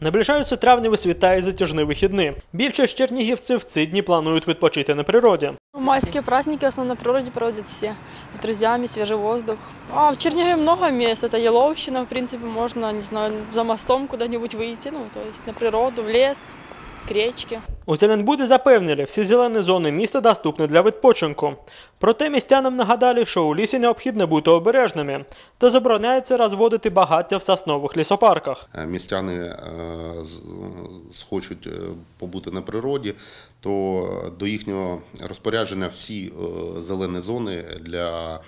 Наближаються травневі свята і затяжні вихідні. Більшість чернігівців в ці дні планують відпочити на природі. Ну, майські праздники в основному на природі проводять всі з друзями, свіжий воздух. А в Чернігові багато місць. Це яловщина в принципі, можна не знаю, за мостом куди-небудь вийти. Ну то есть на природу, в ліс крічки. У Зеленбуді запевнили, всі зелені зони міста доступні для відпочинку. Проте містянам нагадали, що у лісі необхідно бути обережними та забороняється розводити багаття в соснових лісопарках. Е, містяни е, схочуть е, побути на природі, то до їхнього розпорядження всі зелені зони для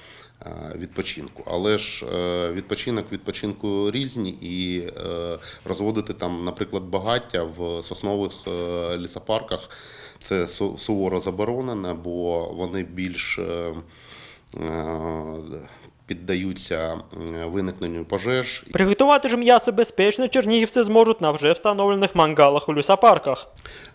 відпочинку. Але ж е, відпочинок відпочинку різні, і е, розводити там, наприклад, багаття в соснових е, лісопарках це суворо заборонене, бо вони більш піддаються виникненню пожеж. Приготувати ж м'ясо безпечно чернігівці зможуть на вже встановлених мангалах у лісопарках.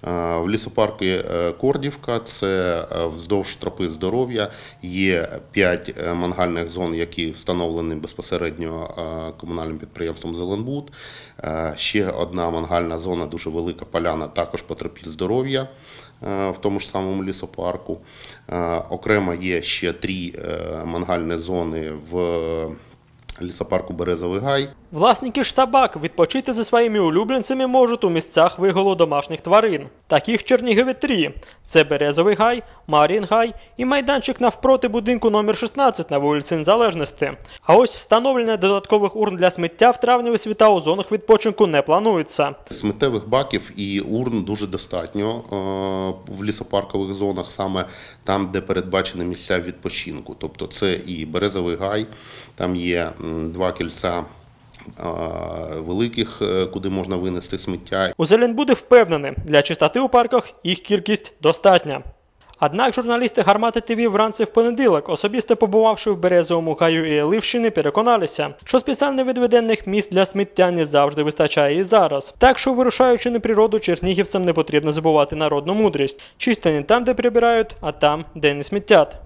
Е, в лісопарку е, Кордівка це е, вздовж тропи здоров'я. Є п'ять мангальних зон, які встановлені безпосередньо комунальним підприємством Зеленбуд. Ще одна мангальна зона, дуже велика поляна, також по тропі здоров'я. В тому ж самому лісопарку окремо є ще три мангальні зони в е, лісопарку Березовий Гай. Власники ж собак відпочити зі своїми улюбленцями можуть у місцях вигулу домашніх тварин. Таких Чернігові три – це Березовий гай, Марін Гай і майданчик навпроти будинку номер 16 на вулиці Незалежності. А ось встановлення додаткових урн для сміття в травні освіта у зонах відпочинку не планується. Сміттєвих баків і урн дуже достатньо е, в лісопаркових зонах, саме там, де передбачені місця відпочинку. Тобто, це і березовий гай, там є два кільця великих, е, куди можна винести сміття. У Зеленбуди впевнений, для чистоти у парках їх кількість достатня. Однак журналісти гармати ТВ вранці в понеділок, особисто побувавши в Березовому краю і Ливщини, переконалися, що спеціально відведених місць для сміття не завжди вистачає і зараз. Так що, вирушаючи на природу, чернігівцям не потрібно забувати народну мудрість. Чисто там, де прибирають, а там, де не сміттять.